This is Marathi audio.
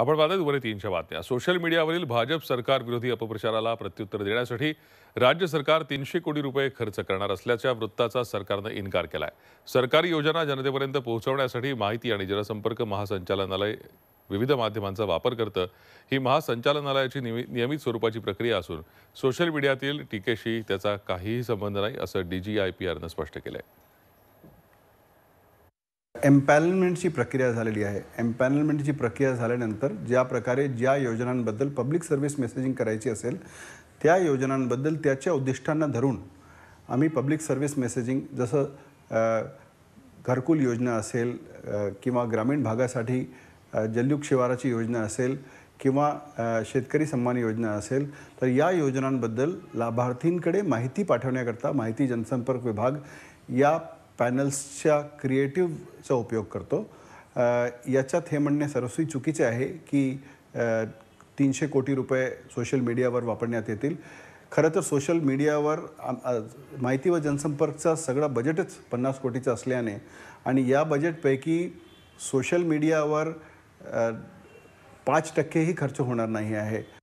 आपण पाहतात दुपारी तीनच्या बातम्या सोशल मीडियावरील भाजप सरकार विरोधी अपप्रचाराला प्रत्युत्तर देण्यासाठी राज्य सरकार तीनशे कोटी रुपये खर्च करणार असल्याच्या वृत्ताचा सरकारनं इन्कार केला आहे सरकारी योजना जनतेपर्यंत पोहोचवण्यासाठी माहिती आणि जनसंपर्क महासंचालनालय विविध माध्यमांचा वापर करतं ही महासंचालनालयाची नियमित स्वरूपाची प्रक्रिया असून सोशल मीडियातील टीकेशी त्याचा काहीही संबंध नाही असं डी जी पी आरनं स्पष्ट केलं आहे एम्पॅनलमेंटची प्रक्रिया झालेली आहे एम्पॅनलमेंटची प्रक्रिया झाल्यानंतर ज्या प्रकारे ज्या योजनांबद्दल पब्लिक सर्व्हिस मेसेजिंग करायची असेल त्या योजनांबद्दल त्याच्या उद्दिष्टांना धरून आम्ही पब्लिक सर्व्हिस मेसेजिंग जसं घरकुल योजना असेल किंवा ग्रामीण भागासाठी जल्युक शिवाराची योजना असेल किंवा शेतकरी सन्मान योजना असेल तर या योजनांबद्दल लाभार्थींकडे माहिती पाठवण्याकरता माहिती जनसंपर्क विभाग या पॅनल्सच्या क्रिएटिव्हचा उपयोग करतो याच्यात हे म्हणणे सरस्वी चुकीचे आहे की तीनशे कोटी रुपये सोशल मीडियावर वापरण्यात येतील खरं तर सोशल मीडियावर माहिती व जनसंपर्कचा सगळा बजेटच पन्नास कोटीचा असल्याने आणि या बजेटपैकी सोशल मीडियावर पाच टक्केही खर्च होणार नाही आहे